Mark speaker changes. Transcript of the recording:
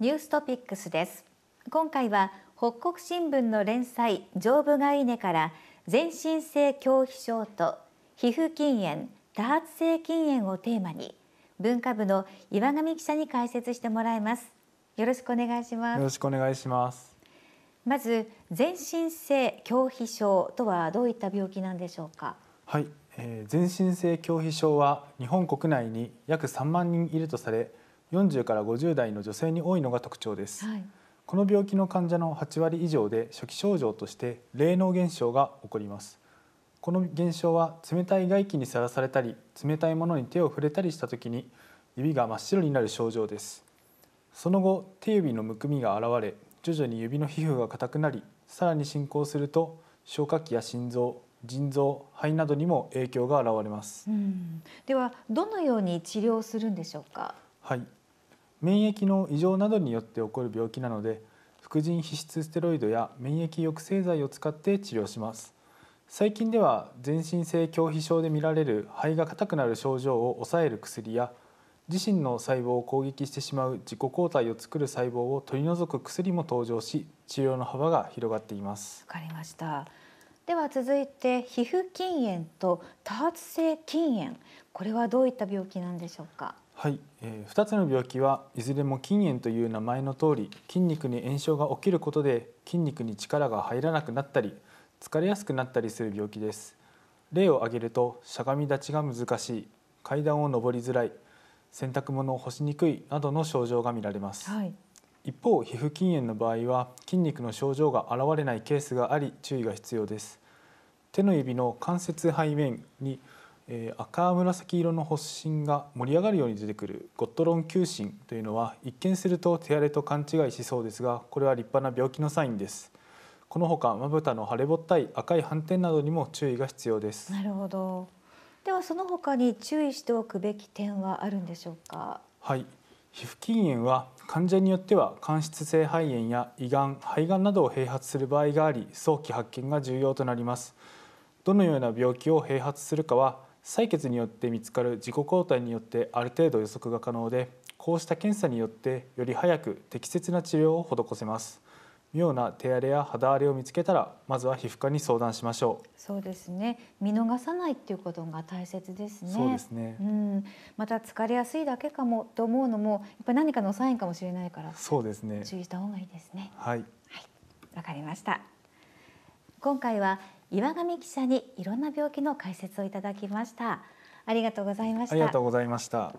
Speaker 1: ニューストピックスです今回は北国新聞の連載上部がいねから全身性胸皮症と皮膚禁煙多発性禁煙をテーマに文化部の岩上記者に解説してもらいますよろしくお願いしますよろ
Speaker 2: しくお願いします
Speaker 1: まず全身性胸皮症とはどういった病気なんでしょうか
Speaker 2: はい、えー、全身性胸皮症は日本国内に約3万人いるとされ40から50代の女性に多いのが特徴です、はい、この病気の患者の8割以上で初期症状として霊能現象が起こりますこの現象は冷たい外気にさらされたり冷たいものに手を触れたりした時に指が真っ白になる症状ですその後手指のむくみが現れ徐々に指の皮膚が硬くなりさらに進行すると消化器や心臓腎臓肺などにも影響が現れます、
Speaker 1: うん、ではどのように治療するんでしょうか
Speaker 2: はい免疫の異常などによって起こる病気なので副腎皮質ステロイドや免疫抑制剤を使って治療します最近では全身性狭皮症で見られる肺が硬くなる症状を抑える薬や自身の細胞を攻撃してしまう自己抗体を作る細胞を取り除く薬も登場し治療の幅が広がっています
Speaker 1: わかりましたでは続いて皮膚禁煙と多発性禁煙これはどういった病気なんでしょうか
Speaker 2: はい、えー、2つの病気はいずれも筋炎という名前の通り筋肉に炎症が起きることで筋肉に力が入らなくなったり疲れやすくなったりする病気です例を挙げるとしゃがみ立ちが難しい階段を上りづらい洗濯物を干しにくいなどの症状が見られます、はい、一方皮膚筋炎の場合は筋肉の症状が現れないケースがあり注意が必要です手の指の関節背面にえ赤紫色の発疹が盛り上がるように出てくるゴットロン球疹というのは一見すると手荒れと勘違いしそうですがこれは立派な病気のサインですこのほかまぶたの腫れぼったい赤い斑点などにも注意が必要ですな
Speaker 1: るほどではその他に注意しておくべき点はあるんでしょうか
Speaker 2: はい皮膚禁煙は患者によっては間質性肺炎や胃がん肺がんなどを併発する場合があり早期発見が重要となりますどのような病気を併発するかは採血によって見つかる自己抗体によってある程度予測が可能でこうした検査によってより早く適切な治療を施せます妙な手荒れや肌荒れを見つけたらまずは皮膚科に相談しましょう
Speaker 1: そうですね見逃さないっていうことが大切ですねそうですねうんまた疲れやすいだけかもと思うのもやっぱり何かのサインかもしれないから
Speaker 2: そうですね注意
Speaker 1: した方がいいですねはいわ、はい、かりました今回は岩上記者にいろんな病気の解説をいただきましたありがとうございましたありがと
Speaker 2: うございました